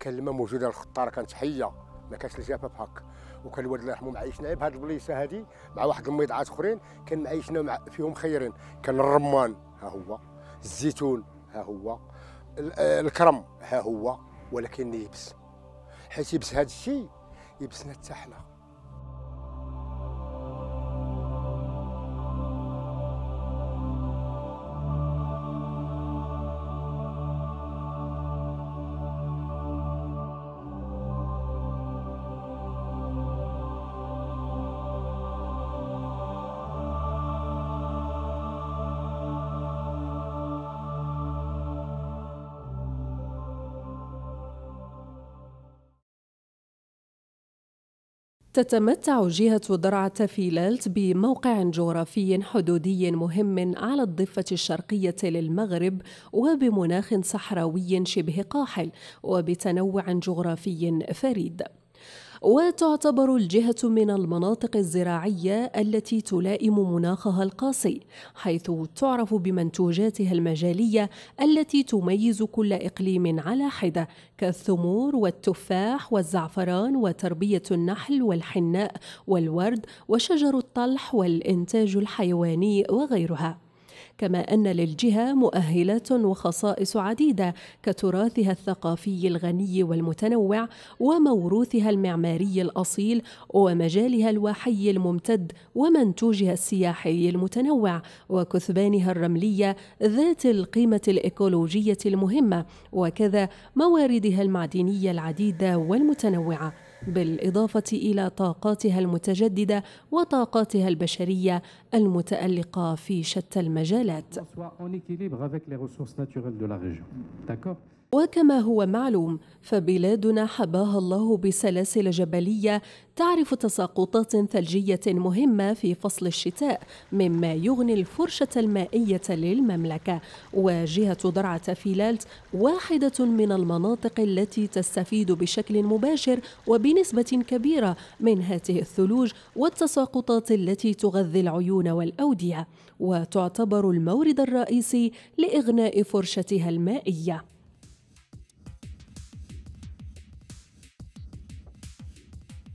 كان الماء موجود الخطاره كانت حيه ما كانش الجفاف هك وكان الوالد الله يرحمه معيشنا بهاد البليصه هادي مع واحد الميضعات اخرين كان معيشنا مع فيهم خيرين كان الرمان ها هو الزيتون ها هو آه، الكرم ها هو ولكن يبس حيت يبس هذا الشيء يبسنا حتى تتمتع جهة درعة فيلالت بموقع جغرافي حدودي مهم على الضفة الشرقية للمغرب وبمناخ صحراوي شبه قاحل وبتنوع جغرافي فريد وتعتبر الجهة من المناطق الزراعية التي تلائم مناخها القاسي حيث تعرف بمنتوجاتها المجالية التي تميز كل إقليم على حدة كالثمور والتفاح والزعفران وتربية النحل والحناء والورد وشجر الطلح والإنتاج الحيواني وغيرها كما أن للجهة مؤهلات وخصائص عديدة كتراثها الثقافي الغني والمتنوع وموروثها المعماري الأصيل ومجالها الواحي الممتد ومنتوجها السياحي المتنوع وكثبانها الرملية ذات القيمة الإيكولوجية المهمة وكذا مواردها المعدنية العديدة والمتنوعة بالاضافه الى طاقاتها المتجدده وطاقاتها البشريه المتالقه في شتى المجالات وكما هو معلوم فبلادنا حباها الله بسلاسل جبلية تعرف تساقطات ثلجية مهمة في فصل الشتاء مما يغني الفرشة المائية للمملكة وجهة درعة فيلالت واحدة من المناطق التي تستفيد بشكل مباشر وبنسبة كبيرة من هذه الثلوج والتساقطات التي تغذي العيون والأودية وتعتبر المورد الرئيسي لإغناء فرشتها المائية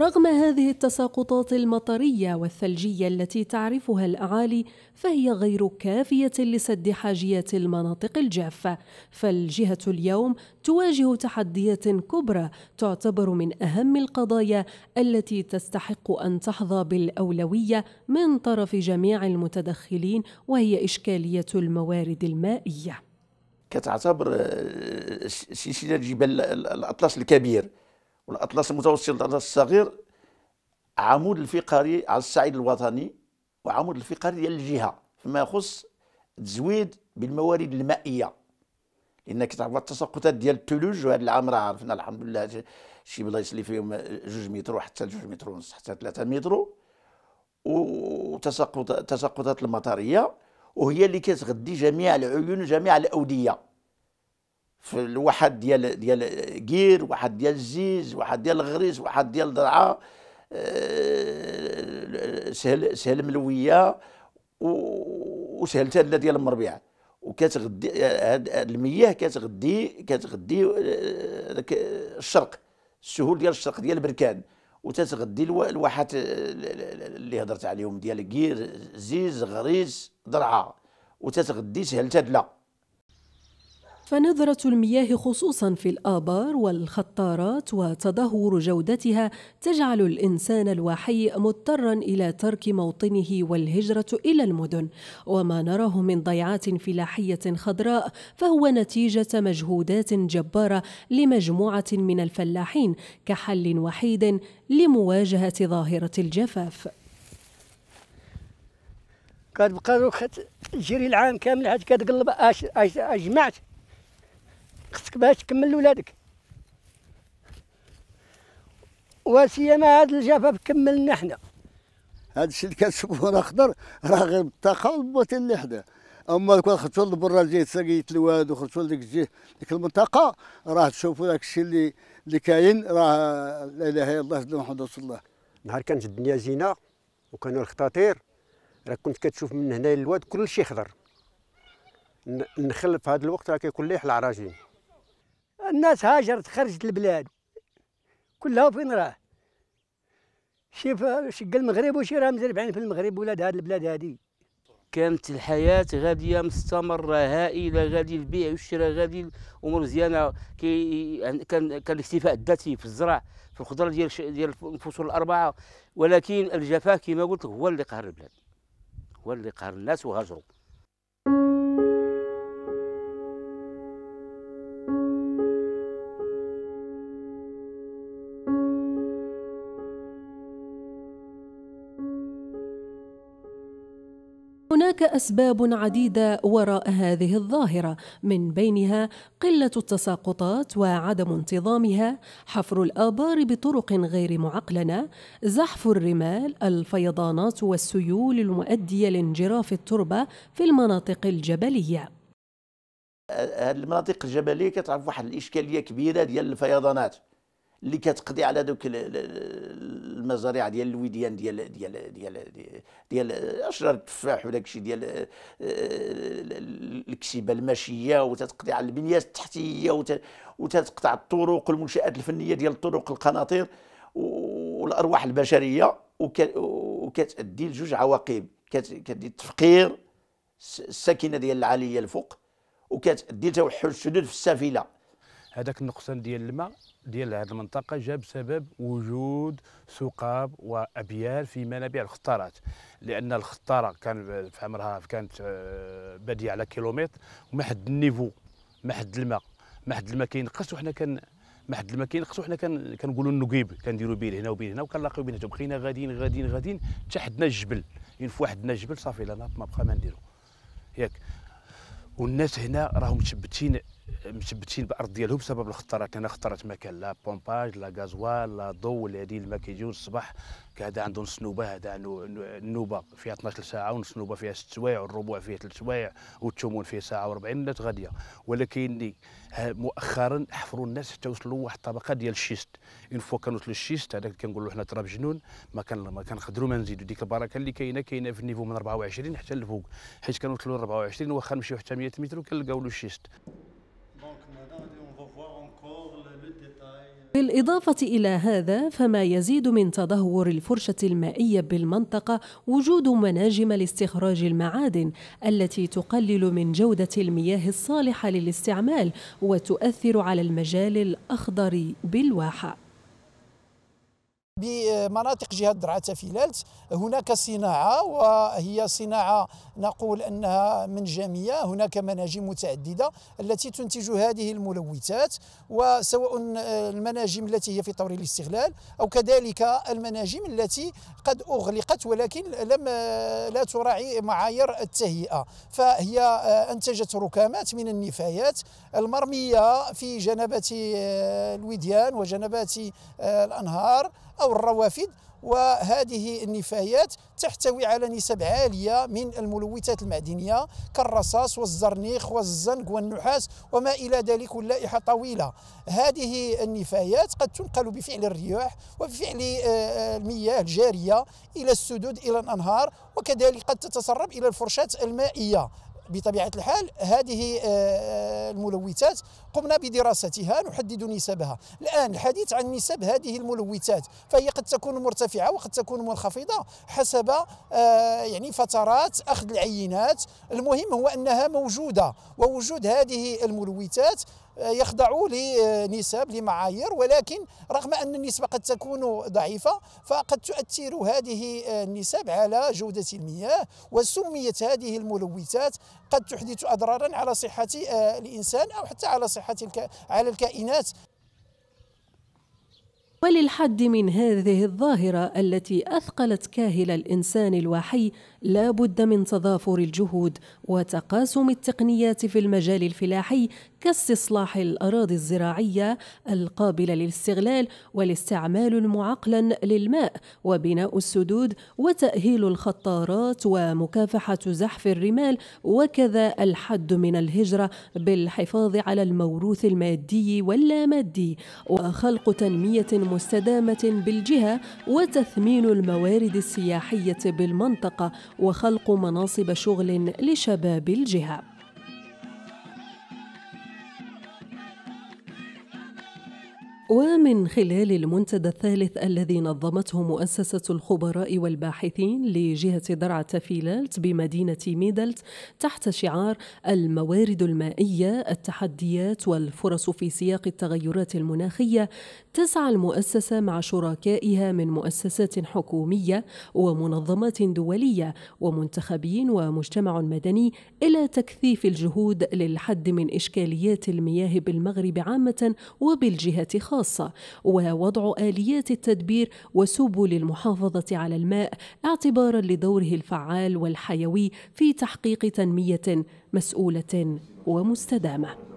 رغم هذه التساقطات المطريه والثلجيه التي تعرفها الاعالي فهي غير كافيه لسد حاجيات المناطق الجافه فالجهه اليوم تواجه تحديات كبرى تعتبر من اهم القضايا التي تستحق ان تحظى بالاولويه من طرف جميع المتدخلين وهي اشكاليه الموارد المائيه كتعتبر سلسله آه، جبال الاطلس الكبير والأطلس المتوسط والأطلس الصغير عمود الفقري على الصعيد الوطني وعمود الفقري ديال الجهة فيما يخص التزويد بالموارد المائية لان تعرف التساقطات ديال الثلوج وهذا العام راه عرفنا الحمد لله شي بلايص اللي فيهم جوج متر وحتى جوج متر ونص حتى ثلاثة متر وتساقط تساقطات المطرية وهي اللي كتغذي جميع العيون وجميع الأودية في الواحد ديال ديال كير واحد ديال الزيز واحد ديال الغريس واحد ديال درعا آه، سهل سهل ملويه وسهل تالا ديال المربيع وكتغدي هاد المياه كتغدي كتغدي آه، الشرق السهول ديال الشرق ديال البركان وتتغدي الواحات اللي هضرت عليهم ديال كير زيز غريز درعا وتتغدي سهل تدلا فنظرة المياه خصوصا في الآبار والخطارات وتدهور جودتها تجعل الإنسان الواحي مضطرا إلى ترك موطنه والهجرة إلى المدن وما نراه من ضيعات فلاحية خضراء فهو نتيجة مجهودات جبارة لمجموعة من الفلاحين كحل وحيد لمواجهة ظاهرة الجفاف كتبقى تجري العام كامل عاد كتقلب اجمعت خصك باش تكمل لولادك وسيما هذا الجفاف كملنا حنا هذا الشيء اللي كنشوفوه راه خضر راه غير بالطاقه والبوتين اللي حداه اما كون خرجتوا لبرا الجهه سقيت الواد وخرجتوا لديك الجهه ديك المنطقه راه تشوفوا داك الشيء اللي اللي كاين راه لا اله الا الله محمد رسول الله نهار كانت الدنيا زينه وكانوا الخطاطير راه كنت كتشوف من هنا للواد كل شيء خضر النخل في هذا الوقت راه كيكون ليح العراجين الناس هاجرت خرجت البلاد كلها فين راه شي شق المغرب وشي راه مزربعين في المغرب ولاد هاد البلاد هادي كانت الحياة غادية مستمرة هائلة غادي البيع والشراء غادي الأمور مزيانة كي يعني كان كان الاكتفاء الذاتي في الزرع في الخضرة ديال ديال الفصول الأربعة ولكن الجفاف كما قلت هو اللي قهر البلاد هو اللي قهر الناس وهاجروا هناك اسباب عديده وراء هذه الظاهره من بينها قله التساقطات وعدم انتظامها حفر الابار بطرق غير معقلنه زحف الرمال الفيضانات والسيول المؤديه لانجراف التربه في المناطق الجبليه هذه المناطق الجبليه كتعرف واحد الاشكاليه كبيره ديال الفيضانات اللي كتقضي على دوك المزارع ديال الوديان ديال ديال ديال ديال اشجار التفاح وداك الشيء ديال آه، الكسيبه الماشيه وتتقطيع البنيات التحتيه وتتقطع الطرق والمنشات الفنيه ديال الطرق القناطير والارواح البشريه وكتادي لجوج عواقب كتدي التفقير السكنه ديال العاليه الفوق وكتادي لتوحد السدود في السافله هذاك النقصان ديال الماء ديال هذه المنطقه جاء بسبب وجود سقاب وابيال في منابع الخطارات لان الخطاره كان في عمرها كانت آه، باديه على كيلومتر وما حد النيفو ما حد الماء ما حد الماء كينقص وحنا كان ما حد الماء كينقص وحنا كنقولوا النقيب كنديروا بين هنا وبين هنا وكنلاقيو بيناتهم بقينا غاديين غاديين غاديين حتى حدنا الجبل ينفوا حدنا الجبل صافي لا ما بقى ما نديرو ياك والناس هنا راهم متشبتين مثبتين بارض ديالهم بسبب الخطرات لان خطرت ما كان لا بومباج لا غازوال لا ضوء هذه ما كيجيو الصباح هذا عندهم السنوبه هذا النوبه فيها 12 ساعه والسنوبه فيها 6 سوايع والربوع فيها 3 سوايع والثمون فيها ساعه و40 منات غاديه ولكن مؤخرا حفروا الناس حتى وصلوا لواحد الطبقه ديال الشيست اون فوا كانوا وصلوا الشيست هذاك كنقولوا حنا تراب جنون ما كان ما كنقدروا ما نزيدوا ديك البركه اللي كاينه كاينه في النيفو من 24 حتى الفوق حيت كانوا وصلوا 24 واخا نمشيو حتى 100 متر وكنلقاو له الشيست بالإضافة إلى هذا فما يزيد من تدهور الفرشة المائية بالمنطقة وجود مناجم لاستخراج المعادن التي تقلل من جودة المياه الصالحة للاستعمال وتؤثر على المجال الأخضر بالواحة بمناطق جهة درعا تافيلالت هناك صناعة وهي صناعة نقول أنها منجمية هناك مناجم متعددة التي تنتج هذه الملوثات وسواء آه، المناجم التي هي في طور الاستغلال أو كذلك المناجم التي قد أغلقت ولكن لم آه، لا تراعي معايير التهيئة فهي آه، أنتجت ركامات من النفايات المرمية في جنبات الوديان وجنبات الأنهار أو الروافد وهذه النفايات تحتوي على نسب عالية من الملوثات المعدنية كالرصاص والزرنيخ والزنق والنحاس وما إلى ذلك واللائحة طويلة هذه النفايات قد تنقل بفعل الرياح وبفعل آه، آه، المياه الجارية إلى السدود إلى الأنهار وكذلك قد تتسرب إلى الفرشاة المائية بطبيعه الحال هذه آه، آه، الملوثات قمنا بدراستها نحدد نسبها الان الحديث عن نسب هذه الملوثات فهي قد تكون مرتفعه وقد تكون منخفضه حسب آه، يعني فترات اخذ العينات المهم هو انها موجوده ووجود هذه الملوثات يخضعوا لنسب لمعايير ولكن رغم أن النسبة قد تكون ضعيفة فقد تؤثر هذه النسب على جودة المياه وسميت هذه الملوثات قد تحدث أضرارا على صحة آه، الإنسان أو حتى على صحة الك... على الكائنات وللحد من هذه الظاهرة التي أثقلت كاهل الإنسان الوحي لا بد من تضافر الجهود وتقاسم التقنيات في المجال الفلاحي كاستصلاح الأراضي الزراعية القابلة للاستغلال والاستعمال المعقلن للماء وبناء السدود وتأهيل الخطارات ومكافحة زحف الرمال وكذا الحد من الهجرة بالحفاظ على الموروث المادي واللامادي وخلق تنمية مستدامة بالجهة وتثمين الموارد السياحية بالمنطقة وخلق مناصب شغل لشباب الجهه ومن خلال المنتدى الثالث الذي نظمته مؤسسة الخبراء والباحثين لجهة درعة تفيلالت بمدينة ميدلت تحت شعار الموارد المائية التحديات والفرص في سياق التغيرات المناخية تسعى المؤسسة مع شركائها من مؤسسات حكومية ومنظمات دولية ومنتخبين ومجتمع مدني إلى تكثيف الجهود للحد من إشكاليات المياه بالمغرب عامة وبالجهة خاصة الخاصة ووضع آليات التدبير وسبل المحافظة على الماء اعتبارا لدوره الفعال والحيوي في تحقيق تنمية مسؤولة ومستدامة